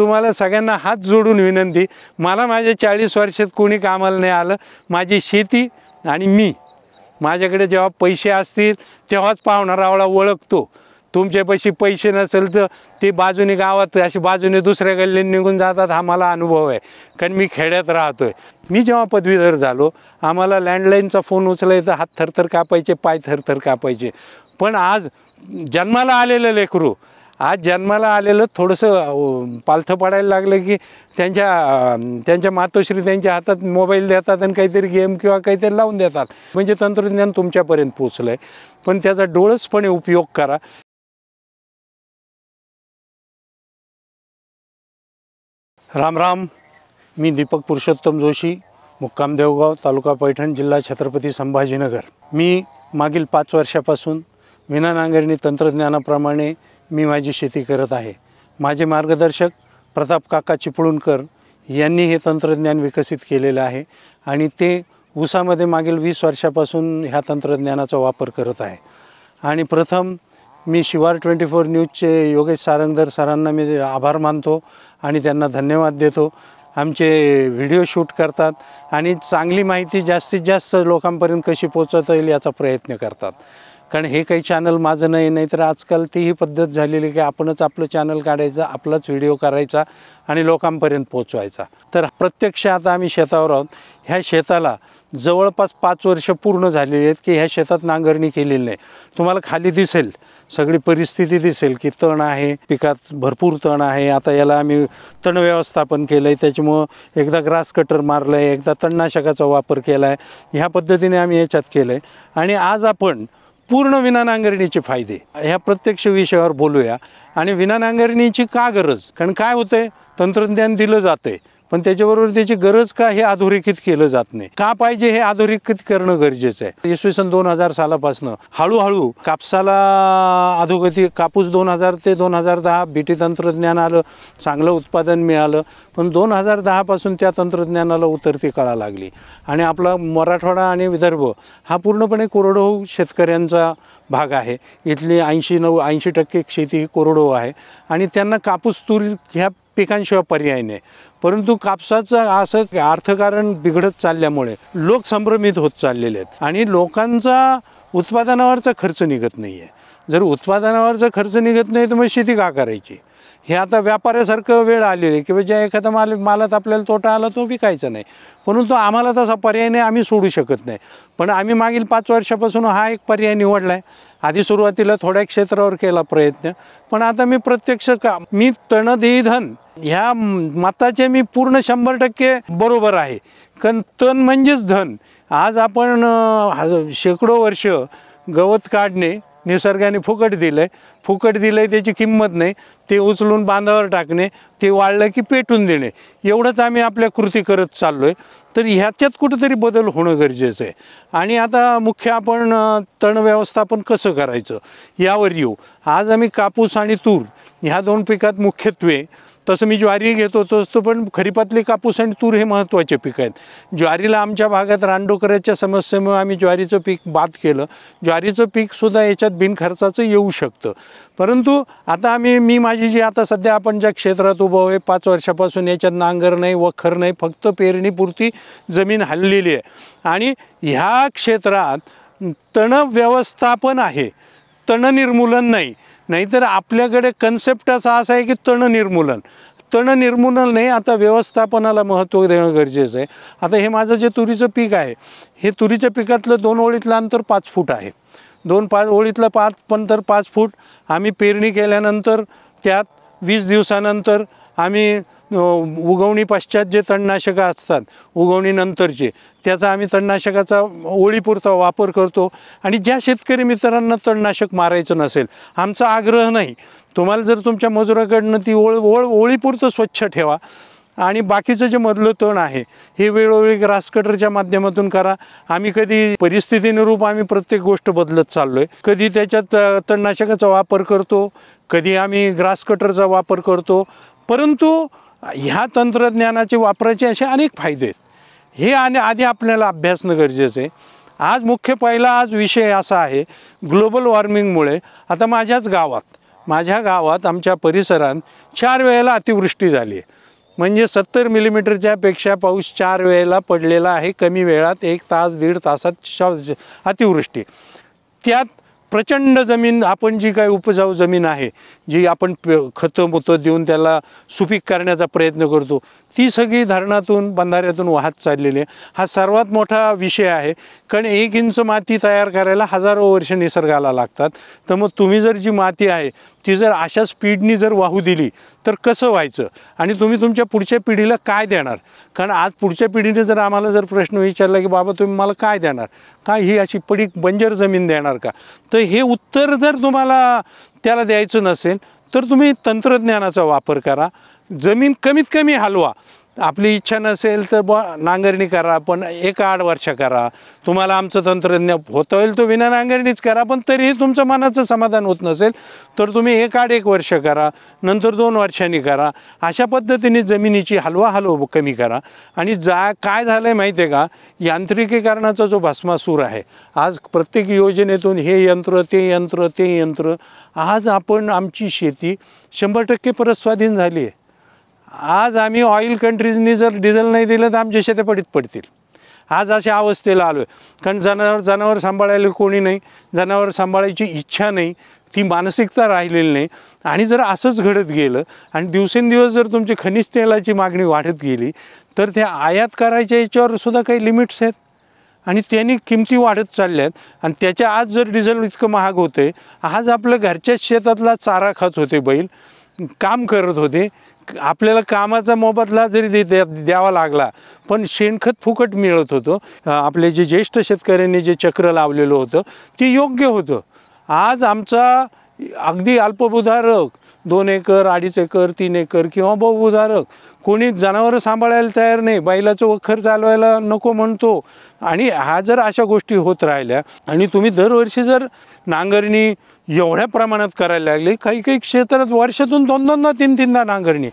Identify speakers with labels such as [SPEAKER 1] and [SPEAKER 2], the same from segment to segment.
[SPEAKER 1] तुम्हाला सगळ्यांना हात जोडून विनंती मला माझ्या चाळीस वर्षात कोणी कामाला नाही आलं माझी शेती आणि मी माझ्याकडे जेव्हा पैसे असतील तेव्हाच पाहुणारावळा ओळखतो तुमच्यापाशी पैसे नसेल तर ते बाजूने गावात अशी बाजूने दुसऱ्या गल्लीने निघून जातात हा मला अनुभव आहे कारण मी खेड्यात राहतो आहे मी जेव्हा पदवीधर झालो आम्हाला लँडलाईनचा फोन तर हात थरथर कापायचे पाय थरथर कापायचे पण आज जन्माला आलेलं लेकरू आज जन्माला आलेलं थोडंसं पालथं पडायला लागलं की त्यांच्या त्यांच्या मातोश्री त्यांच्या हातात मोबाईल देतात आणि काहीतरी गेम किंवा काहीतरी लावून देतात म्हणजे तंत्रज्ञान तुमच्यापर्यंत पोचलं आहे पण त्याचा डोळसपणे उपयोग करा राम राम मी दीपक पुरुषोत्तम जोशी मुक्काम देवगाव तालुका पैठण जिल्हा छत्रपती संभाजीनगर मी मागील पाच वर्षापासून विना नांगरणी तंत्रज्ञानाप्रमाणे मी माझी शेती करत आहे माझे मार्गदर्शक प्रताप काका चिपळूणकर यांनी हे तंत्रज्ञान विकसित केलेलं आहे आणि ते ऊसामध्ये मागील वीस वर्षापासून ह्या तंत्रज्ञानाचा वापर करत आहे आणि प्रथम मी शिवार ट्वेंटी फोर न्यूजचे योगेश सारंगधर सरांना मी आभार मानतो आणि त्यांना धन्यवाद देतो आमचे व्हिडिओ शूट करतात आणि चांगली माहिती जास्तीत जास्त लोकांपर्यंत कशी पोचवता येईल याचा प्रयत्न करतात कारण हे काही चॅनल माझं नाही नाही तर आजकाल ती ही पद्धत झालेली की आपणच आपलं चॅनल काढायचं आपलाच व्हिडिओ करायचा आणि लोकांपर्यंत पोचवायचा तर प्रत्यक्ष आता आम्ही शेतावर आहोत ह्या शेताला जवळपास पाच वर्ष पूर्ण झालेली आहेत की ह्या शेतात नांगरणी केलेली नाही तुम्हाला खाली दिसेल सगळी परिस्थिती दिसेल की तण आहे पिकात भरपूर तण आहे आता याला आम्ही तण व्यवस्थापन केलं आहे त्याच्यामुळं एकदा ग्रास कटर मारलं आहे एकदा तणनाशकाचा वापर केला आहे ह्या पद्धतीने आम्ही याच्यात केलं आहे आणि आज आपण पूर्ण विनानांगरणीचे फायदे ह्या प्रत्यक्ष विषयावर बोलूया आणि विनानांगरणीची का गरज कारण काय होतंय तंत्रज्ञान दिलं जातंय पण त्याच्याबरोबर त्याची गरज का हे अधोरेखित केलं जात नाही का पाहिजे हे अधोरेखित करणं गरजेचं आहे इसवी सन दोन हजार सालापासनं हळूहळू कापसाला अधोगती कापूस दोन हजार ते दोन हजार दहा बीटी तंत्रज्ञान आलं चांगलं उत्पादन मिळालं पण दोन हजार दहापासून त्या तंत्रज्ञानाला उतरती कळा लागली आणि आपला मराठवाडा आणि विदर्भ हा पूर्णपणे कोरडवाहू शेतकऱ्यांचा भाग आहे इथली ऐंशी नऊ ऐंशी टक्के शेती ही कोरडवाहू आहे आणि त्यांना कापूस तुरी ह्या पिकांशिवाय पर्याय नाही परंतु कापसाचं असं अर्थकारण बिघडत चालल्यामुळे लोक संभ्रमित होत चाललेले आहेत आणि लोकांचा उत्पादनावरचा खर्च निघत नाही आहे जर उत्पादनावरचा खर्च निघत नाही तर मग शेती का करायची हे आता व्यापाऱ्यासारखं वेळ आलेली आहे किंवा ज्या एखादा माल मालात आपल्याला तोटा आला तो विकायचा नाही परंतु आम्हाला तसा पर्याय नाही आम्ही सोडू शकत नाही पण आम्ही मागील पाच वर्षापासून हा एक पर्याय निवडला आहे आधी सुरुवातीला थोड्या क्षेत्रावर केला प्रयत्न पण आता मी प्रत्यक्ष काम मी तणदेही धन ह्या मताचे मी पूर्ण शंभर टक्के बरोबर आहे कारण तण म्हणजेच धन आज आपण शेकडो वर्ष गवत काढणे निसर्गाने फुकट दिलं आहे फुकट दिलं त्याची किंमत नाही ते उचलून बांधावर टाकणे ते वाढलं की पेटून देणे एवढंच आम्ही आपल्या कृती करत चाललो आहे तर ह्याच्यात कुठंतरी बदल होणं गरजेचं आहे आणि आता मुख्य आपण तण व्यवस्थापन कसं करायचं यावर येऊ आज आम्ही कापूस आणि तूर ह्या दोन पिकात मुख्यत्वे तसं मी ज्वारी घेतो तसतो पण खरीपातले कापूस आणि तूर हे महत्त्वाचे पीक आहेत ज्वारीला आमच्या भागात रानडोकऱ्याच्या समस्येमुळे आम्ही ज्वारीचं पीक बाद केलं ज्वारीचं पीकसुद्धा याच्यात बिनखर्चाचं येऊ शकतं परंतु आता आम्ही मी माझी जी आता सध्या आपण ज्या क्षेत्रात उभं आहे पाच वर्षापासून याच्यात नांगर नाही वखर नाही फक्त पेरणीपुरती जमीन हललेली आहे आणि ह्या क्षेत्रात तण व्यवस्थापन आहे तण निर्मूलन नाही नाहीतर आपल्याकडे कन्सेप्ट असा असा आहे की तण निर्मूलन तण निर्मूलन नाही आता व्यवस्थापनाला महत्त्व देणं गरजेचं आहे आता हे माझं जे तुरीचं पीक आहे हे तुरीच्या पिकातलं दोन ओळीतलं अंतर पाच फूट आहे दोन पाच ओळीतलं पाच तर पाच फूट आम्ही पेरणी केल्यानंतर त्यात वीस दिवसानंतर आम्ही उगवणी पश्चात जे तणनाशकं असतात उगवणीनंतरचे त्याचा आम्ही तणनाशकाचा ओळीपुरता वापर करतो आणि ज्या शेतकरी मित्रांना तणनाशक मारायचं नसेल आमचा आग्रह नाही तुम्हाला जर तुमच्या मजुराकडनं ती ओळ ओळ ओळीपुरतं स्वच्छ ठेवा आणि बाकीचं जे मधलं तण आहे हे वेळोवेळी ग्रास कटरच्या माध्यमातून करा आम्ही कधी परिस्थितीनुरूप आम्ही प्रत्येक गोष्ट बदलत चाललो आहे कधी त्याच्यात तणनाशकाचा वापर करतो कधी आम्ही ग्रास कटरचा वापर करतो परंतु ह्या तंत्रज्ञानाचे वापरायचे असे अनेक फायदे आहेत हे आणि आधी आपल्याला अभ्यासणं गरजेचं आहे आज मुख्य पहिला आज विषय असा आहे ग्लोबल वॉर्मिंगमुळे आता माझ्याच गावात माझ्या गावात आमच्या परिसरात चार वेळेला अतिवृष्टी झाली आहे म्हणजे सत्तर मिलीमीटरच्या पाऊस चार वेळेला पडलेला आहे कमी वेळात एक तास दीड तासात अतिवृष्टी त्यात प्रचंड जमीन आपण जी काय उपजाऊ जमीन आहे जी आपण खतं मुतं देऊन त्याला सुपीक करण्याचा प्रयत्न करतो ती सगळी धरणातून बंधाऱ्यातून वाहत चाललेली आहे हा सर्वात मोठा विषय आहे कारण एक इंच माती तयार करायला हजारो वर्ष निसर्गाला लागतात तर मग तुम्ही जर जी माती आहे ती जर अशा स्पीडनी जर वाहू दिली तर कसं व्हायचं आणि तुम्ही तुमच्या पुढच्या पिढीला काय देणार कारण आज पुढच्या पिढीने जर आम्हाला जर प्रश्न विचारला की बाबा तुम्ही मला काय देणार काय ही अशी पडीक बंजर जमीन देणार का तर हे उत्तर जर तुम्हाला त्याला द्यायचं नसेल तर तुम्ही तंत्रज्ञानाचा वापर करा जमीन कमीत कमी हलवा आपली इच्छा नसेल तर ब नांगरणी करा पण एक आठ वर्ष करा तुम्हाला आमचं तंत्रज्ञ होता होईल तो विना नांगरणीच करा पण तरीही तुमचं मनाचं समाधान होत नसेल तर तुम्ही एक आठ एक वर्ष करा नंतर दोन वर्षांनी करा अशा पद्धतीने जमिनीची हलवा हलव कमी करा आणि जा काय झालं आहे माहिती आहे का यांत्रिकीकरणाचा जो भस्मासूर आहे आज प्रत्येक योजनेतून हे यंत्र ते यंत्र ते यंत्र आज आपण आमची शेती शंभर टक्के परत स्वाधीन झाली आहे आज आम्ही ऑइल कंट्रीजनी जर डिझेल नाही दिलं तर आमच्या पडीत पडतील आज अशा अवस्थेला आलो आहे कारण जनावर जनावर सांभाळायला कोणी नाही जनावर सांभाळायची इच्छा नाही ती मानसिकता राहिलेली नाही आणि जर असंच घडत गेलं आणि दिवसेंदिवस जर तुमची खनिज तेलाची मागणी वाढत गेली तर त्या आयात करायच्या याच्यावर सुद्धा काही लिमिट्स आहेत आणि त्यांनी किमती वाढत चालल्यात आणि त्याच्या आज जर डिझेल इतकं महाग होते आज आपलं घरच्या शेतातला चारा खात होते बैल काम करत होते आपल्याला कामाचा मोबदला जरी दे द्यावा लागला पण शेणखत फुकट मिळत होतं आपले जे ज्येष्ठ शेतकऱ्यांनी जे चक्र लावलेलं होतं ते योग्य होतं आज आमचा अगदी अल्पभूधारक दोन एकर अडीच एकर तीन एकर किंवा बहुभूधारक कोणी जनावरं सांभाळायला तयार नाही बैलाचं वखर चालवायला नको म्हणतो आणि हा जर अशा गोष्टी होत राहिल्या आणि तुम्ही दरवर्षी जर नांगरणी एवढ्या प्रमाणात करायला लागले काही काही क्षेत्रात वर्षातून दोन दोनदा तीन तीनदा नांगरणी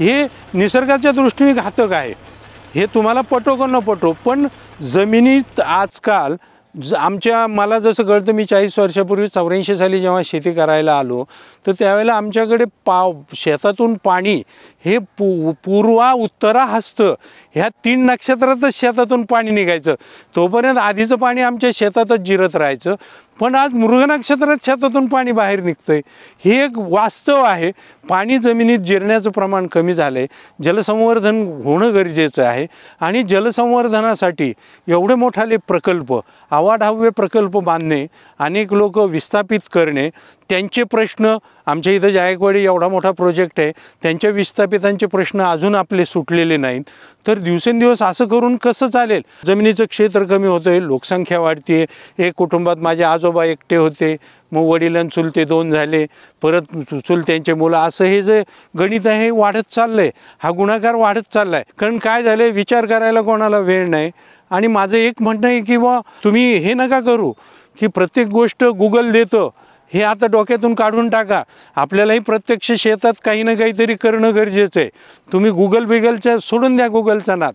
[SPEAKER 1] हे निसर्गाच्या दृष्टीने घातक आहे हे तुम्हाला पटो का न पटो पण जमिनीत आजकाल ज आमच्या मला जसं कळतं मी चाळीस वर्षापूर्वी चौऱ्याऐंशी साली जेव्हा शेती करायला आलो तर त्यावेळेला आमच्याकडे पाव शेतातून पाणी हे पू पूर्वा उत्तरा हस्त ह्या तीन नक्षत्रातच शेतातून पाणी निघायचं तोपर्यंत आधीचं पाणी आमच्या शेतातच जिरत राहायचं पण आज मृग नक्षत्रात शेतातून पाणी बाहेर निघतं आहे हे एक वास्तव आहे पाणी जमिनीत जिरण्याचं प्रमाण कमी झालं आहे जलसंवर्धन होणं गरजेचं आहे आणि जलसंवर्धनासाठी एवढे मोठाले प्रकल्प आवाढाव्य प्रकल्प बांधणे अनेक लोक विस्थापित करणे त्यांचे प्रश्न आमच्या इथं जायकवाडी एवढा मोठा प्रोजेक्ट आहे त्यांच्या विस्थापितांचे प्रश्न अजून आपले सुटलेले नाहीत तर दिवसेंदिवस असं करून कसं चालेल जमिनीचं क्षेत्र कमी होतं आहे लोकसंख्या वाढते एक कुटुंबात माझे आजोबा एकटे होते मग वडिलां चुलते दोन झाले परत चुलत्यांचे मुलं असं हे जे गणित आहे हे वाढत चाललं आहे हा गुणाकार वाढत चालला आहे कारण काय झालं आहे विचार करायला कोणाला वेळ नाही आणि माझं एक म्हणणं आहे की बा तुम्ही हे नका करू की प्रत्येक गोष्ट गुगल देतं हे आता डोक्यातून काढून टाका आपल्यालाही प्रत्यक्ष शेतात काही ना काहीतरी करणं गरजेचं आहे तुम्ही गुगल बिगलच्या सोडून द्या गुगलचा नात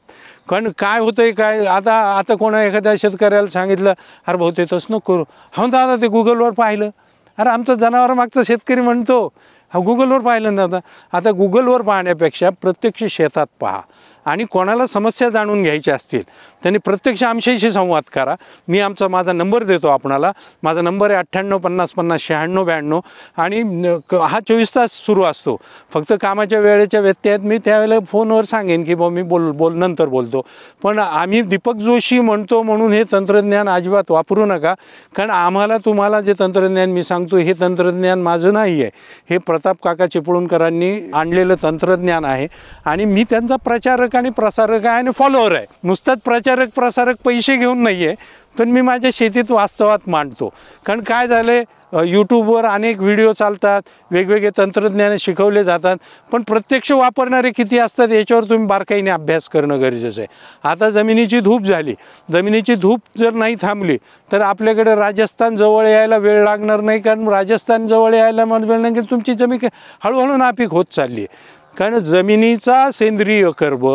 [SPEAKER 1] कारण काय होतं आहे काय आता आता कोणा एखाद्या शेतकऱ्याला सांगितलं अरे भाऊ ते तसं नको करू हा दादा ते गुगलवर पाहिलं अरे आमचं मागचा शेतकरी म्हणतो हा गुगलवर पाहिलं ना दादा आता गुगलवर पाहण्यापेक्षा प्रत्यक्ष शेतात पहा आणि कोणाला समस्या जाणून घ्यायच्या असतील त्यांनी प्रत्यक्ष आमच्याशी संवाद करा मी आमचा माझा नंबर देतो आपणाला माझा नंबर आहे अठ्ठ्याण्णव पन्नास पन्नास शहाण्णव ब्याण्णव आणि हा चोवीस तास सुरू असतो फक्त कामाच्या वेळेच्या व्यत्ययात मी त्यावेळेला फोनवर सांगेन की बा मी बोल बोल नंतर बोलतो पण आम्ही दीपक जोशी म्हणतो म्हणून हे तंत्रज्ञान अजिबात वापरू नका कारण आम्हाला तुम्हाला जे तंत्रज्ञान मी सांगतो हे तंत्रज्ञान माझं नाही आहे हे प्रताप काका चिपळूणकरांनी आणलेलं तंत्रज्ञान आहे आणि मी त्यांचा प्रचारक प्रचारक आणि प्रसारक आहे आणि फॉलोअर आहे नुसतात प्रचारक प्रसारक पैसे घेऊन नाही आहे पण मी माझ्या शेतीत वास्तवात मांडतो कारण काय झालं यूट्यूबवर अनेक व्हिडिओ चालतात वेगवेगळे तंत्रज्ञान शिकवले जातात पण प्रत्यक्ष वापरणारे किती असतात याच्यावर तुम्ही बारकाईने अभ्यास करणं गरजेचं आहे आता जमिनीची धूप झाली जमिनीची धूप जर नाही थांबली तर आपल्याकडे राजस्थान जवळ यायला वेळ लागणार नाही कारण राजस्थान जवळ यायला वेळ नाही तुमची जमीन हळूहळू नापीक होत चालली आहे कारण जमिनीचा सेंद्रिय कर्ब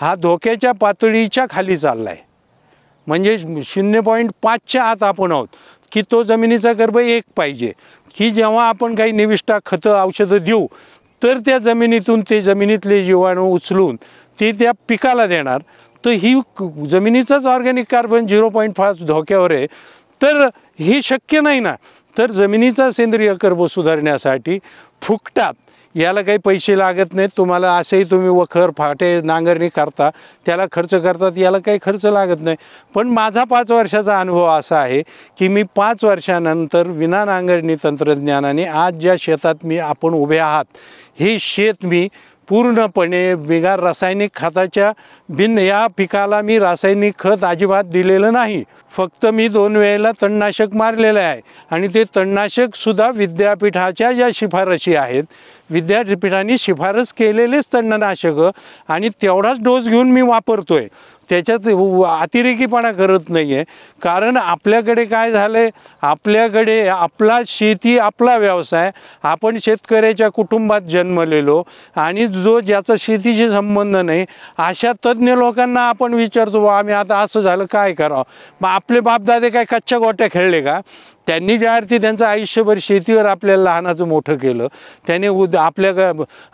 [SPEAKER 1] हा धोक्याच्या पातळीच्या खाली चालला आहे म्हणजे शून्य पॉईंट पाचच्या आत आपण आहोत की तो जमिनीचा गर्व एक पाहिजे की जेव्हा आपण काही निविष्टा खतं औषधं देऊ तर त्या जमिनीतून ते जमिनीतले जीवाणू उचलून ते त्या पिकाला देणार तर ही जमिनीचाच organic carbon zero point fast धोक्यावर आहे तर हे शक्य नाही ना तर जमिनीचा सेंद्रिय कर्ब सुधारण्यासाठी फुकटात याला काही पैसे लागत नाहीत तुम्हाला असेही तुम्ही वखर फाटे नांगरणी करता त्याला खर्च करतात याला काही खर्च लागत नाही पण माझा पाच वर्षाचा अनुभव असा आहे की मी पाच वर्षानंतर विना नांगरणी तंत्रज्ञानाने आज ज्या शेतात मी आपण उभे आहात हे शेत मी पूर्णपणे बिगार रासायनिक खताच्या भिन्न या पिकाला मी रासायनिक खत अजिबात दिलेलं नाही फक्त मी दोन वेळेला तणनाशक मारलेलं आहे आणि ते तणनाशकसुद्धा विद्यापीठाच्या ज्या शिफारशी आहेत विद्यापीठाने शिफारस केलेलेच तणनाशकं आणि तेवढाच डोस घेऊन मी वापरतो त्याच्यात अतिरेकीपणा करत नाही आहे कारण आपल्याकडे काय झालं आहे आपल्याकडे आपला शेती आपला व्यवसाय आपण शेतकऱ्याच्या कुटुंबात जन्मलेलो आणि जो ज्याचा शेतीशी संबंध नाही अशा तज्ज्ञ लोकांना आपण विचारतो आम्ही आता असं झालं काय करावं मग आपले बापदादे काय कच्च्या गोट्या खेळले का त्यांनी ज्या अर्थी त्यांचं आयुष्यभर शेतीवर आपल्या लहानाचं मोठं केलं त्याने उद आपल्या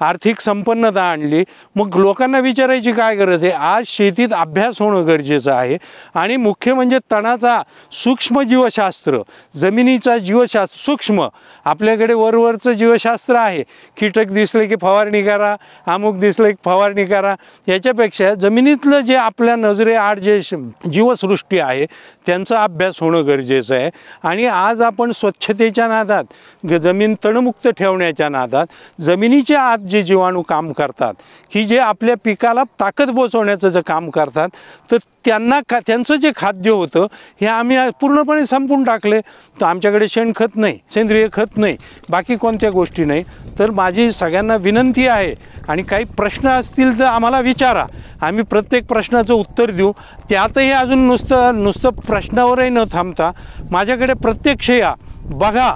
[SPEAKER 1] आर्थिक संपन्नता आणली मग लोकांना विचारायची काय गरज आहे आज शेतीत अभ्यास होणं गरजेचं आहे आणि मुख्य म्हणजे तणाचा सूक्ष्म जीवशास्त्र जमिनीचा जीवशास्त्र सूक्ष्म आपल्याकडे वरवरचं जीवशास्त्र आहे कीटक दिसले की फवारणी करा अमुक दिसले की फवारणी करा याच्यापेक्षा जमिनीतलं जे आपल्या नजरेआड जे जीवसृष्टी आहे त्यांचा अभ्यास होणं गरजेचं आहे आणि आज आपण स्वच्छतेच्या नादात जमीन तणमुक्त ठेवण्याच्या नादात जमिनीच्या आत जे जीवाणू काम करतात की जे आपल्या पिकाला ताकद पोचवण्याचं जे काम करतात तर त्यांना का त्यांचं जे खाद्य होतं हे आम्ही पूर्णपणे संपून टाकले तर आमच्याकडे शेणखत नाही सेंद्रिय खत नाही बाकी कोणत्या गोष्टी नाही तर माझी सगळ्यांना विनंती आहे आणि काही प्रश्न असतील तर आम्हाला विचारा आम्ही प्रत्येक प्रश्नाचं उत्तर देऊ त्यातही अजून नुसतं नुसतं प्रश्नावरही न थांबता माझ्याकडे प्रत्यक्ष या बघा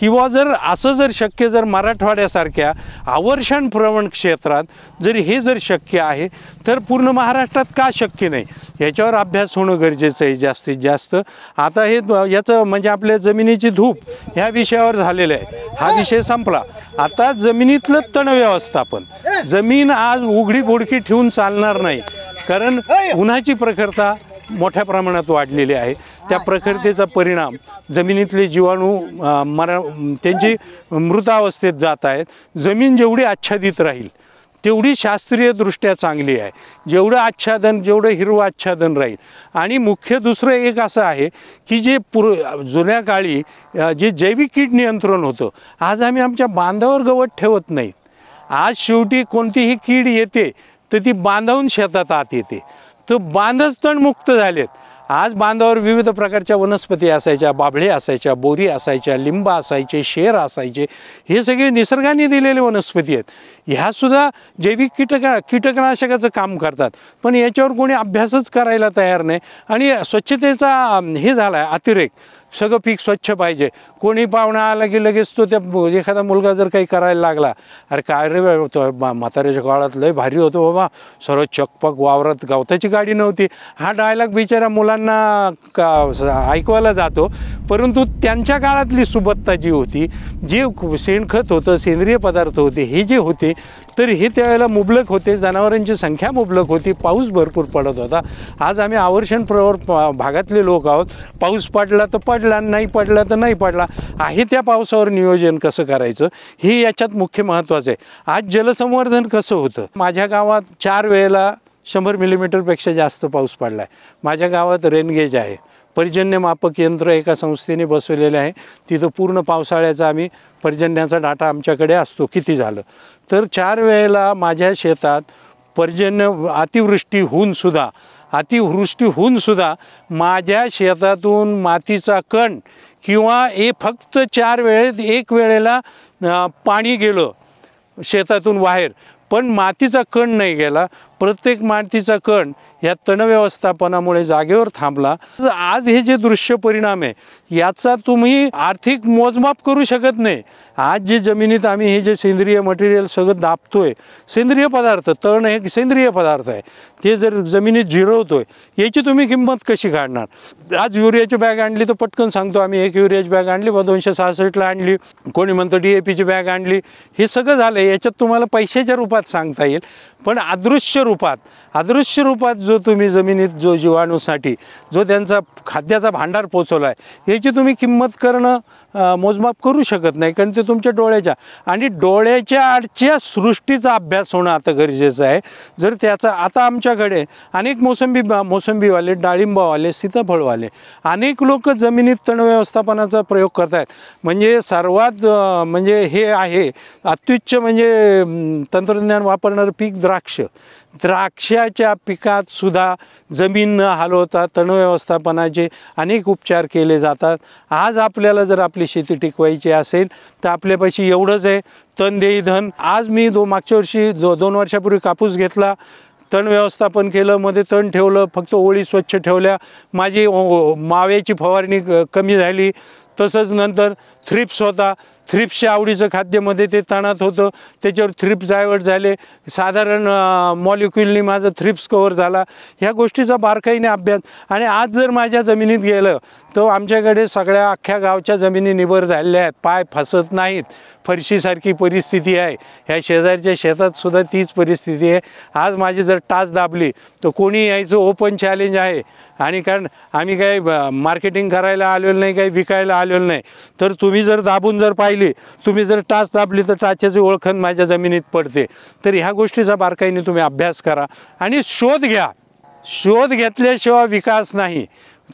[SPEAKER 1] किंवा जर असं जर शक्य जर मराठवाड्यासारख्या आवर्षण प्रवण क्षेत्रात जर हे जर शक्य आहे तर पूर्ण महाराष्ट्रात का शक्य नाही याच्यावर अभ्यास होणं गरजेचं आहे जास्तीत जास्त आता हे याचं म्हणजे आपल्या जमिनीची धूप ह्या विषयावर झालेलं आहे हा विषय संपला आता जमिनीतलं तण व्यवस्थापन जमीन आज उघडी बोडकी ठेवून चालणार नाही कारण उन्हाची प्रखरता मोठ्या प्रमाणात वाढलेली आहे त्या प्रकृतीचा परिणाम जमिनीतले जीवाणू मरा त्यांची मृतावस्थेत जात आहेत जमीन जेवढी आच्छादित राहील तेवढी शास्त्रीयदृष्ट्या चांगली आहे जेवढं आच्छादन जेवढं हिरवं आच्छादन राहील आणि मुख्य दुसरं एक असं आहे की जे पुर जुन्या काळी जे जैविक कीड नियंत्रण होतं आज आम्ही आमच्या बांधावर गवत ठेवत नाही आज शेवटी कोणतीही कीड येते तर ती बांधावून शेतात आत येते तर बांधच मुक्त झालेत आज बांधावर विविध प्रकारच्या वनस्पती असायच्या बाभळे असायच्या बोरी असायच्या लिंब असायचे शेर असायचे हे सगळे निसर्गाने दिलेले वनस्पती आहेत ह्यासुद्धा जैविक कीटक कीटकनाशकाचं काम करतात पण याच्यावर कोणी अभ्यासच करायला तयार नाही आणि स्वच्छतेचा हे झाला आहे अतिरेक सगळं पीक स्वच्छ पाहिजे कोणी पाहुणा आला की लगेच तो त्या एखादा मुलगा जर काही करायला लागला अरे काय रे तो म्हाताऱ्याच्या काळात भारी होतो बाबा सर्व चकपक वावरत गवताची गाडी नव्हती हा डायलॉग बिचारा मुलांना का ऐकवायला जातो परंतु त्यांच्या काळातली सुबत्ता जी होती जे शेणखत होतं सेंद्रिय पदार्थ होते हे जे होते तर हे त्यावेळेला मुबलक होते जनावरांची संख्या मुबलक होती पाऊस भरपूर पडत होता आज आम्ही आवर्षण प्रवर भागातले लोक आहोत पाऊस पडला तर पड पडला नाही पडला तर नाही पडला आहे त्या पावसावर नियोजन कसं करायचं हे याच्यात मुख्य महत्त्वाचं आहे आज जलसंवर्धन कसं होतं माझ्या गावात चार वेळेला शंभर मिलीमीटरपेक्षा जास्त पाऊस पडला आहे माझ्या गावात रेनगेज आहे पर्जन्य मापक यंत्र एका संस्थेने बसवलेले आहे तिथं पूर्ण पावसाळ्याचा आम्ही पर्जन्याचा डाटा आमच्याकडे असतो किती झालं तर चार वेळेला माझ्या शेतात पर्जन्य अतिवृष्टी होऊनसुद्धा अतिवृष्टी होऊन सुद्धा माझ्या शेतातून मातीचा कण किंवा हे फक्त चार वेळेत एक वेळेला पाणी गेलं शेतातून बाहेर पण मातीचा कण नाही गेला प्रत्येक मातीचा कण ह्या तणव्यवस्थापनामुळे जागेवर थांबला आज हे जे दृश्य परिणाम आहे याचा तुम्ही आर्थिक मोजमाप करू शकत नाही आज जे जमिनीत आम्ही हे जे सेंद्रिय मटेरियल सगळं आहे सेंद्रिय पदार्थ तण हे सेंद्रिय पदार्थ आहे ते जर जमिनीत आहे याची तुम्ही किंमत कशी काढणार आज युरियाची बॅग आणली तर पटकन सांगतो आम्ही एक युरियाची बॅग आणली बा दोनशे सहासष्टला आणली कोणी म्हणतो डी ए पीची बॅग आणली हे सगळं झालं याच्यात तुम्हाला पैशाच्या रूपात सांगता येईल पण अदृश्य रूपात अदृश्य रूपात जो तुम्ही जमिनीत जो जीवाणूसाठी जो त्यांचा खाद्याचा भांडार पोचवला आहे याची तुम्ही किंमत करणं मोजमाप करू शकत नाही कारण ते तुमच्या डोळ्याच्या आणि डोळ्याच्या आडच्या सृष्टीचा अभ्यास होणं आता गरजेचं आहे जर त्याचा आता आमच्याकडे अनेक मोसंबी मोसंबीवाले डाळिंबावाले सीताफळवाले अनेक लोक जमिनीत तण व्यवस्थापनाचा प्रयोग करत आहेत म्हणजे सर्वात म्हणजे हे आहे अत्युच्च म्हणजे तंत्रज्ञान वापरणारं पीक द्राक्ष द्राक्षाच्या पिकात सुद्धा जमीन न हलवता तणव्यवस्थापनाचे अनेक उपचार केले जातात आज आपल्याला जर आपली शेती टिकवायची असेल तर आपल्यापाशी एवढंच आहे तण देई धन आज मी दो मागच्या वर्षी दो दोन वर्षापूर्वी कापूस घेतला तण व्यवस्थापन केलं मध्ये तण ठेवलं फक्त ओळी स्वच्छ ठेवल्या माझी माव्याची फवारणी कमी झाली तसंच नंतर थ्रिप्स होता थ्रिप्सच्या आवडीचं खाद्यमध्ये ते तणात होतं त्याच्यावर थ्रिप्स डायवर्ट झाले साधारण मॉलिक्युलनी माझं थ्रिप्स कवर झाला ह्या गोष्टीचा बारकाईने अभ्यास आणि आज जर माझ्या जमिनीत गेलं तो आमच्याकडे सगळ्या अख्ख्या गावच्या जमिनी निबर झालेल्या आहेत पाय फसत नाहीत फरशीसारखी परिस्थिती आहे ह्या शेजारच्या शेतातसुद्धा तीच परिस्थिती आहे आज माझी जर टाच दाबली तर कोणी यायचं ओपन चॅलेंज आहे आणि कारण आम्ही काही मार्केटिंग करायला आलेलो नाही काही विकायला आलेलो नाही तर तुम्ही जर दाबून जर पाहिली तुम्ही जर टाच दाबली तर टाचेचं ओळखण माझ्या जमिनीत पडते तर ह्या गोष्टीचा बारकाईने तुम्ही अभ्यास करा आणि शोध घ्या शोध घेतल्याशिवाय विकास नाही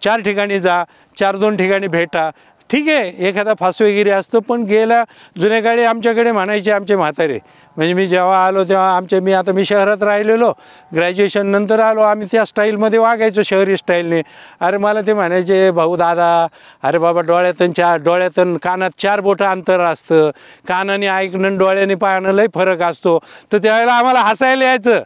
[SPEAKER 1] चार ठिकाणी जा चार दोन ठिकाणी भेटा ठीक आहे एखादा फासू वगैरे असतो पण गेल्या जुन्या काळी आमच्याकडे म्हणायचे आमचे म्हातारे म्हणजे मी जेव्हा आलो तेव्हा आमचे मी आता मी शहरात राहिलेलो ग्रॅज्युएशन नंतर आलो आम्ही त्या स्टाईलमध्ये वागायचो शहरी स्टाईलने अरे मला ते म्हणायचे भाऊ दादा अरे बाबा डोळ्यातून चार डोळ्यातून कानात चार बोटं अंतर असतं कानाने ऐकणं डोळ्याने पाहणं लई फरक असतो तर त्यावेळेला आम्हाला हसायला यायचं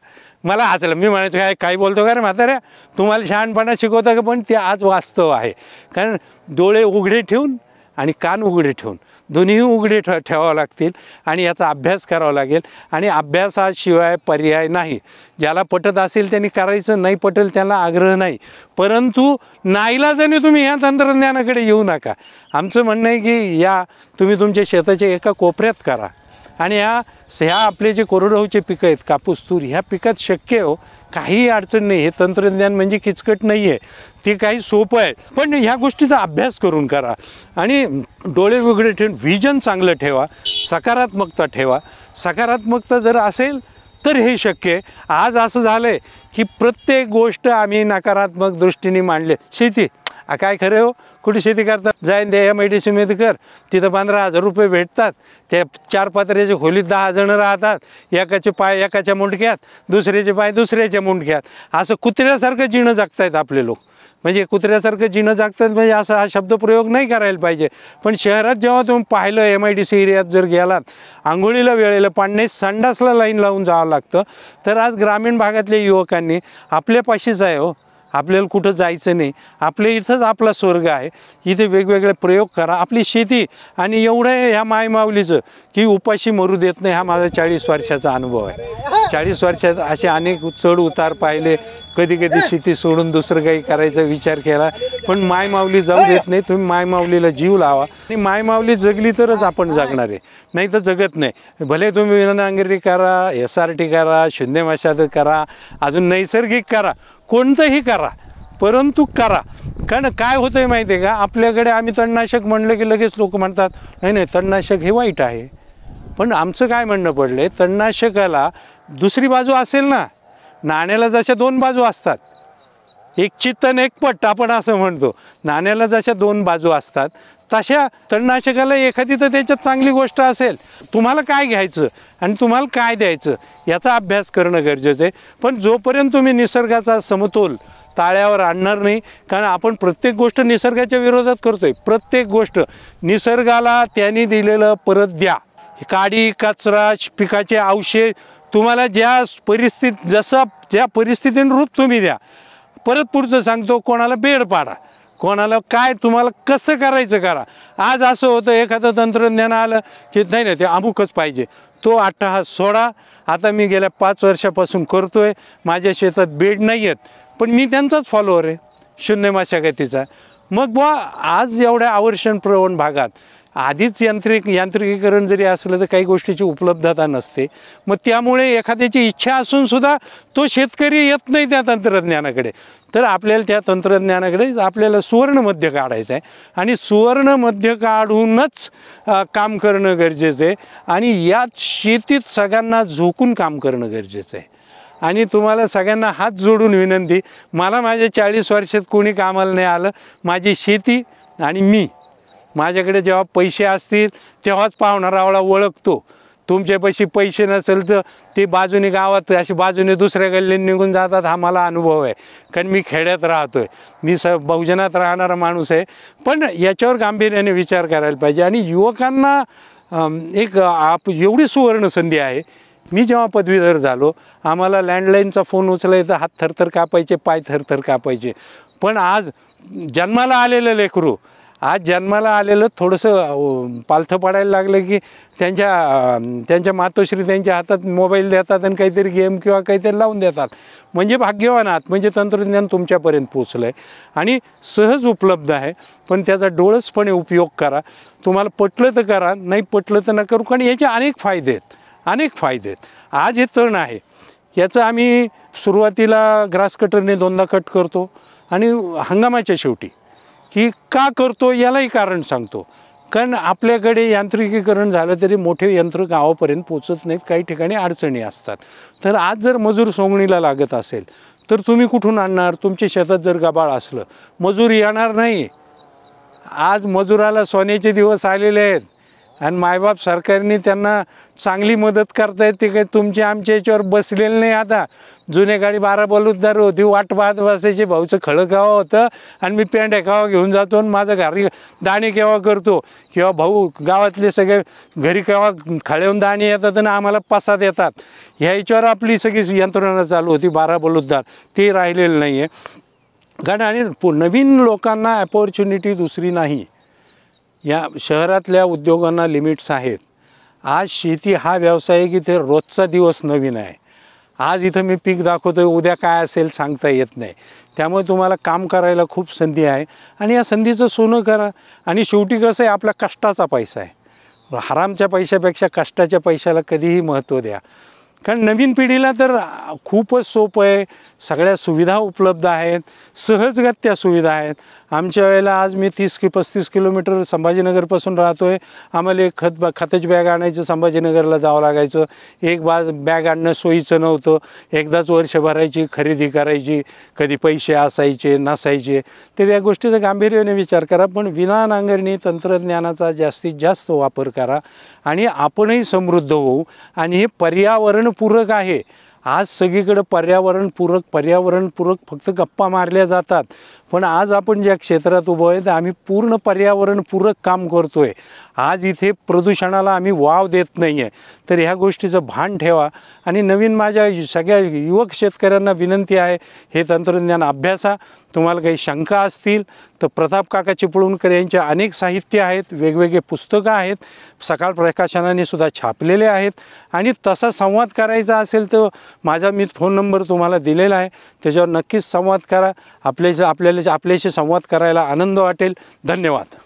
[SPEAKER 1] मला हसलं मी म्हणायचो काय काय बोलतो का रे म्हाताऱ्या तुम्हाला शहाणपणा शिकवतो का पण ते आज वास्तव आहे कारण डोळे उघडे ठेवून आणि कान उघडे ठेवून दोन्हीही उघडे ठ ठेवावं लागतील आणि याचा अभ्यास करावा लागेल आणि अभ्यासाशिवाय पर्याय नाही ज्याला पटत असेल त्यांनी करायचं नाही पटेल त्यांना आग्रह नाही परंतु नाईलाजाने तुम्ही ह्या तंत्रज्ञानाकडे येऊ नका आमचं म्हणणं आहे की या तुम्ही तुमच्या शेताच्या एका कोपऱ्यात करा आणि ह्या ह्या आपले जे कोरडवाहूचे पिकं आहेत कापूस तूर ह्या पिकात शक्य हो काही अडचण नाही हे तंत्रज्ञान म्हणजे किचकट नाही आहे ते काही सोपं आहे पण ह्या गोष्टीचा अभ्यास करून करा आणि डोळे वगैरे ठेवून व्हिजन चांगलं ठेवा सकारात्मकता ठेवा सकारात्मकता जर असेल तर हे शक्य आहे आज असं झालं आहे की प्रत्येक गोष्ट आम्ही नकारात्मक दृष्टीने मांडले शेती आ काय खरं हो कुठे शेती करतात जाईन ते एम आय डी सीमध्ये कर तिथं पंधरा हजार रुपये भेटतात त्या चार पात्र्याच्या खोलीत दहा जणं राहतात एकाचे पाय एकाच्या मुंडक्यात दुसऱ्याचे पाय दुसऱ्याच्या मुंडक्यात असं कुत्र्यासारखं जिणं जगतायत आपले लोक म्हणजे कुत्र्यासारखं जिणं जागतात म्हणजे असा हा शब्दप्रयोग नाही करायला पाहिजे पण शहरात जेव्हा तुम्ही पाहिलं एम आय डी सी एरियात जर गेलात आंघोळीला वेळेला पाणी संडासला लाईन लावून जावं लागतं तर आज ग्रामीण भागातल्या युवकांनी आपल्यापाशीच आहे हो आपल्याला कुठं जायचं नाही आपल्या इथंच आपला स्वर्ग आहे इथे वेगवेगळे प्रयोग करा आपली शेती आणि एवढं आहे ह्या मायमावलीचं की उपाशी मरू देत नाही हा माझा चाळीस वर्षाचा अनुभव आहे चाळीस वर्षात असे अनेक चढ उतार पाहिले कधी कधी शेती सोडून दुसरं काही करायचा विचार केला पण मायमाऊली जाऊ देत नाही तुम्ही मायमावलीला जीव लावा आणि मायमावली जगली तरच आपण जगणार आहे नाही तर जगत नाही भले तुम्ही विनानांगरी करा एस आर टी करा शून्य मशाद करा अजून नैसर्गिक करा कोणतंही करा परंतु करा कारण काय होतं आहे माहिती आहे का आपल्याकडे आम्ही तणनाशक म्हणलं की लगेच लोक म्हणतात नाही नाही तणनाशक हे वाईट आहे पण आमचं काय म्हणणं पडलं आहे तणनाशकाला दुसरी बाजू असेल ना नाण्याला जशा दोन बाजू असतात एक चित्तन एक पट आपण असं म्हणतो नाण्याला जशा दोन बाजू असतात तशा तणनाशकाला एखादी तर त्याच्यात चांगली गोष्ट असेल तुम्हाला काय घ्यायचं आणि तुम्हाला काय द्यायचं याचा अभ्यास करणं गरजेचं आहे पण जोपर्यंत तुम्ही निसर्गाचा समतोल ताळ्यावर आणणार नाही कारण आपण प्रत्येक गोष्ट निसर्गाच्या विरोधात करतो आहे प्रत्येक गोष्ट निसर्गाला त्याने दिलेलं परत द्या काडी कचरा पिकाचे अवशेष तुम्हाला ज्या परिस्थिती जसं ज्या परिस्थितीनुरूप तुम्ही द्या परत पुढचं सांगतो कोणाला बेड पाडा कोणाला काय तुम्हाला कसं करायचं करा आज असं होतं एखादं तंत्रज्ञान आलं की नाही ना ते अमुकच पाहिजे तो हा सोडा आता मी गेल्या पाच वर्षापासून करतो आहे माझ्या शेतात बेड नाही आहेत पण मी त्यांचाच फॉलोअर आहे शून्य मशागतीचा मग बुवा आज एवढ्या आवर्षण प्रवण भागात आधीच यांत्रिक यांत्रिकीकरण जरी असलं तर काही गोष्टीची उपलब्धता नसते मग त्यामुळे एखाद्याची इच्छा असूनसुद्धा तो शेतकरी येत नाही त्या तंत्रज्ञानाकडे तर आपल्याला त्या तंत्रज्ञानाकडे आपल्याला सुवर्ण मध्य काढायचं आहे आणि सुवर्ण मध्य काढूनच काम करणं गरजेचं आहे आणि यात शेतीत सगळ्यांना झोकून काम करणं गरजेचं आहे आणि तुम्हाला सगळ्यांना हात जोडून विनंती मला माझ्या चाळीस वर्षात कोणी कामाला नाही आलं माझी शेती आणि मी माझ्याकडे जेव्हा पैसे असतील तेव्हाच पाहुणारावळा ओळखतो तुमच्यापाशी पैसे नसेल तर ते बाजूने गावात अशी बाजूने दुसऱ्या गल्लीने निघून जातात हा मला अनुभव आहे कारण मी खेड्यात राहतो आहे मी स बहुजनात राहणारा माणूस आहे पण याच्यावर गांभीर्याने विचार करायला पाहिजे आणि युवकांना एक आप एवढी सुवर्ण संधी आहे मी जेव्हा पदवीधर झालो आम्हाला लँडलाईनचा फोन तर हात थरथर कापायचे पाय थरथर कापायचे पण आज जन्माला आलेलं लेकरू आज जन्माला आलेलं थोडंसं पालथं पडायला लागलं की त्यांच्या त्यांच्या मातोश्री त्यांच्या हातात मोबाईल देतात आणि काहीतरी गेम किंवा काहीतरी लावून देतात म्हणजे भाग्यवान आहात म्हणजे तंत्रज्ञान तुमच्यापर्यंत पोचलं आहे आणि सहज उपलब्ध आहे पण त्याचा डोळसपणे उपयोग करा तुम्हाला पटलं तर करा नाही पटलं तर न करू कारण याचे अनेक फायदे आहेत अनेक फायदे आहेत आज हे तण आहे याचं आम्ही सुरुवातीला ग्रास कटरने दोनदा कट करतो आणि हंगामाच्या शेवटी की का करतो यालाही कारण सांगतो कारण आपल्याकडे यांत्रिकीकरण झालं तरी मोठे यंत्र गावापर्यंत पोचत नाहीत काही ठिकाणी अडचणी असतात तर आज जर मजूर सोंगणीला लागत असेल तर तुम्ही कुठून आणणार तुमच्या शेतात जर गबाळ असलं मजूर येणार नाही आज मजुराला सोन्याचे दिवस आलेले आहेत आणि मायबाप सरकारने त्यांना चांगली मदत करतायत ते काही तुमच्या आमच्या याच्यावर बसलेले नाही आता जुने गाडी बारा बलूतदार होती वाट पाहत बसायची भाऊचं खळं केव्हा होतं आणि मी पेंट कावा घेऊन जातो आणि माझं घरी दाणे केव्हा करतो किंवा भाऊ गावातले सगळे घरी केव्हा खळेहून दाणे येतात आणि आम्हाला पासात येतात ह्या याच्यावर आपली सगळी यंत्रणा चालू होती बारा बलुतदार ते राहिलेलं नाही आहे कारण आणि नवीन लोकांना अपॉर्च्युनिटी दुसरी नाही या शहरातल्या उद्योगांना लिमिट्स आहेत आज शेती हा व्यवसाय की ते रोजचा दिवस नवीन आहे आज इथं मी पीक दाखवतो उद्या काय असेल सांगता येत नाही त्यामुळे तुम्हाला काम करायला खूप संधी आहे आणि या संधीचं सोनं करा आणि शेवटी कसं आहे आपला कष्टाचा पैसा आहे हरामच्या पैशापेक्षा कष्टाच्या पैशाला कधीही महत्त्व द्या कारण नवीन पिढीला तर खूपच सोपं आहे सगळ्या सुविधा उपलब्ध आहेत सहजगत्या सुविधा आहेत आमच्या वेळेला आज मी तीस कि पस्तीस किलोमीटर संभाजीनगरपासून राहतो आहे आम्हाला एक खत खताची बॅग आणायचं संभाजीनगरला जावं लागायचं एक बा बॅग आणणं सोयीचं नव्हतं एकदाच वर्ष भरायची खरेदी करायची कधी पैसे असायचे नसायचे तर या गोष्टीचा गांभीर्याने विचार करा पण विना नांगरणी तंत्रज्ञानाचा जास्तीत जास्त वापर करा आणि आपणही समृद्ध होऊ आणि हे पर्यावरणपूरक आहे आज सगळीकडे पर्यावरणपूरक पर्यावरणपूरक फक्त गप्पा मारल्या जातात पण आज आपण ज्या क्षेत्रात उभं आहे तर आम्ही पूर्ण पर्यावरणपूरक काम करतो आहे आज इथे प्रदूषणाला आम्ही वाव देत नाही आहे तर ह्या गोष्टीचं भान ठेवा आणि नवीन माझ्या सगळ्या युवक शेतकऱ्यांना विनंती आहे हे तंत्रज्ञान अभ्यासा तुम्हाला काही शंका असतील तर प्रताप काका चिपळूणकर यांचे अनेक साहित्य आहेत वेगवेगळे पुस्तकं आहेत सकाळ प्रकाशनाने सुद्धा छापलेले आहेत आणि तसा संवाद करायचा असेल तर माझा मी फोन नंबर तुम्हाला दिलेला आहे त्याच्यावर नक्कीच संवाद करा आपल्याशी आपल्याला आपल्याशी संवाद करायला आनंद वाटेल धन्यवाद